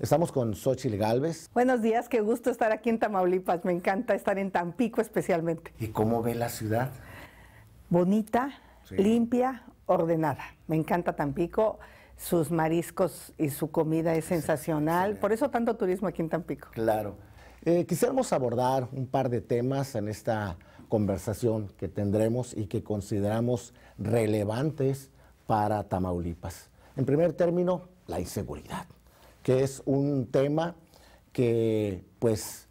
Estamos con Xochil Galvez. Buenos días, qué gusto estar aquí en Tamaulipas. Me encanta estar en Tampico especialmente. ¿Y cómo ve la ciudad? Bonita, limpia, ordenada. Me encanta Tampico sus mariscos y su comida es sensacional. Por eso tanto turismo aquí en Tampico. Claro. Eh, quisiéramos abordar un par de temas en esta conversación que tendremos y que consideramos relevantes para Tamaulipas. En primer término, la inseguridad es un tema que pues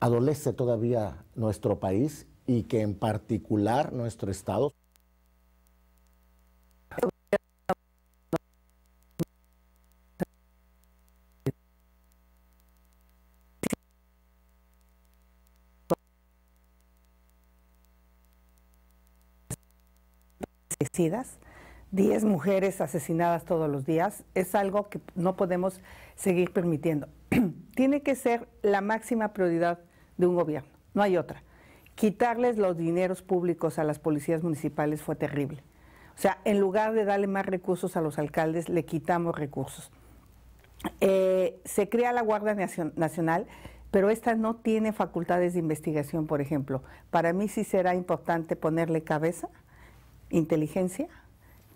adolece todavía nuestro país y que en particular nuestro Estado. 10 mujeres asesinadas todos los días es algo que no podemos seguir permitiendo. Tiene que ser la máxima prioridad de un gobierno, no hay otra. Quitarles los dineros públicos a las policías municipales fue terrible. O sea, en lugar de darle más recursos a los alcaldes, le quitamos recursos. Eh, se crea la Guardia Nacional, pero esta no tiene facultades de investigación, por ejemplo. Para mí sí será importante ponerle cabeza, inteligencia,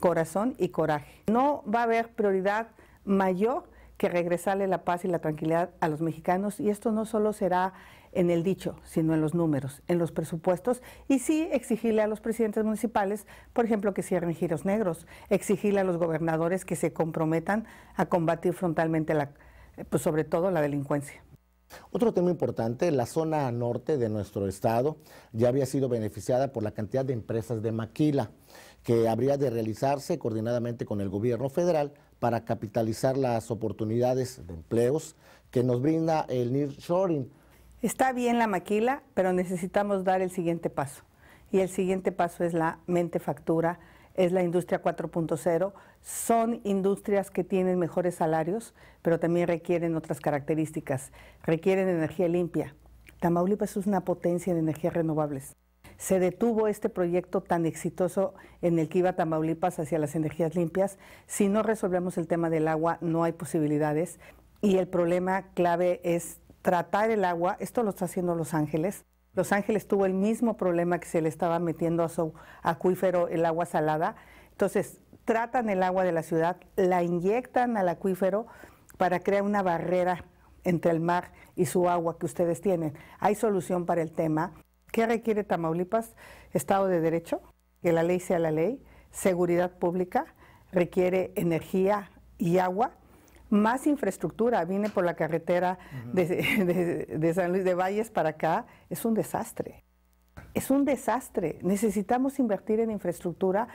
corazón y coraje. No va a haber prioridad mayor que regresarle la paz y la tranquilidad a los mexicanos y esto no solo será en el dicho, sino en los números, en los presupuestos y sí exigirle a los presidentes municipales, por ejemplo, que cierren giros negros, exigirle a los gobernadores que se comprometan a combatir frontalmente la, pues sobre todo la delincuencia. Otro tema importante, la zona norte de nuestro estado ya había sido beneficiada por la cantidad de empresas de maquila que habría de realizarse coordinadamente con el gobierno federal para capitalizar las oportunidades de empleos que nos brinda el nearshoring. Está bien la maquila, pero necesitamos dar el siguiente paso. Y el siguiente paso es la mente factura, es la industria 4.0. Son industrias que tienen mejores salarios, pero también requieren otras características. Requieren energía limpia. Tamaulipas es una potencia de energías renovables se detuvo este proyecto tan exitoso en el que iba Tamaulipas hacia las energías limpias. Si no resolvemos el tema del agua, no hay posibilidades. Y el problema clave es tratar el agua. Esto lo está haciendo Los Ángeles. Los Ángeles tuvo el mismo problema que se le estaba metiendo a su acuífero el agua salada. Entonces, tratan el agua de la ciudad, la inyectan al acuífero para crear una barrera entre el mar y su agua que ustedes tienen. Hay solución para el tema. ¿Qué requiere Tamaulipas? Estado de Derecho, que la ley sea la ley, seguridad pública, requiere energía y agua, más infraestructura. viene por la carretera de, de, San Luis de Valles para acá, es un desastre. Es un desastre. Necesitamos invertir en infraestructura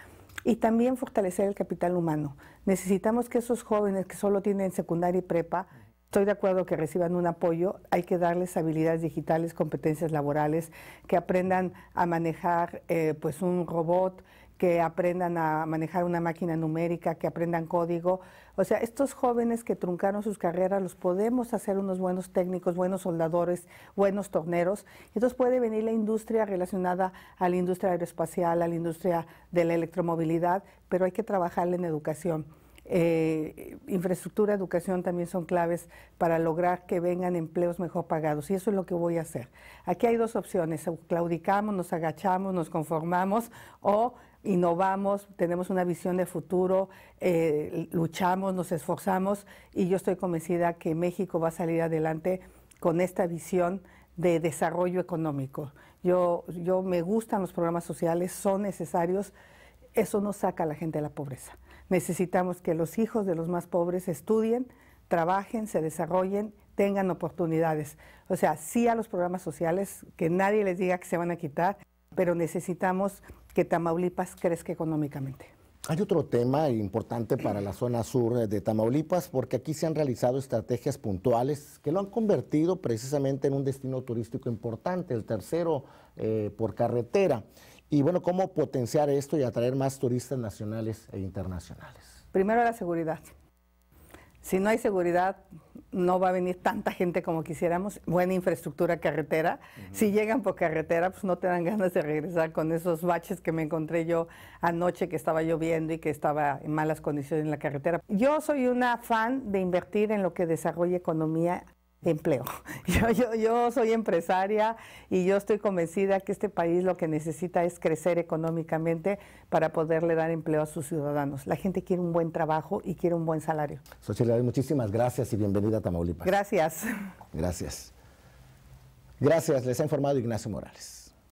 y también fortalecer el capital humano. Necesitamos que esos jóvenes que solo tienen secundaria y prepa Estoy de acuerdo que reciban un apoyo, hay que darles habilidades digitales, competencias laborales, que aprendan a manejar eh, pues un robot, que aprendan a manejar una máquina numérica, que aprendan código. O sea, estos jóvenes que truncaron sus carreras los podemos hacer unos buenos técnicos, buenos soldadores, buenos torneros. Entonces puede venir la industria relacionada a la industria aeroespacial, a la industria de la electromovilidad, pero hay que trabajar en educación. Eh, infraestructura, educación también son claves para lograr que vengan empleos mejor pagados. Y eso es lo que voy a hacer. Aquí hay dos opciones, o claudicamos, nos agachamos, nos conformamos o innovamos, tenemos una visión de futuro, eh, luchamos, nos esforzamos y yo estoy convencida que México va a salir adelante con esta visión de desarrollo económico. Yo, yo me gustan los programas sociales, son necesarios, eso no saca a la gente de la pobreza. Necesitamos que los hijos de los más pobres estudien, trabajen, se desarrollen, tengan oportunidades. O sea, sí a los programas sociales, que nadie les diga que se van a quitar, pero necesitamos que Tamaulipas crezca económicamente. Hay otro tema importante para la zona sur de Tamaulipas, porque aquí se han realizado estrategias puntuales que lo han convertido precisamente en un destino turístico importante, el tercero eh, por carretera. Y bueno, ¿cómo potenciar esto y atraer más turistas nacionales e internacionales? Primero la seguridad. Si no hay seguridad, no va a venir tanta gente como quisiéramos. Buena infraestructura carretera. Si llegan por carretera, pues no te dan ganas de regresar con esos baches que me encontré yo anoche que estaba lloviendo y que estaba en malas condiciones en la carretera. Yo soy una fan de invertir en lo que desarrolla economía empleo. Yo, soy empresaria y yo estoy convencida que este país lo que necesita es crecer económicamente para poderle dar empleo a sus ciudadanos. La gente quiere un buen trabajo y quiere un buen salario. Sociedad, muchísimas gracias y bienvenida a Tamaulipas. Gracias. Gracias. Gracias, les ha informado Ignacio Morales.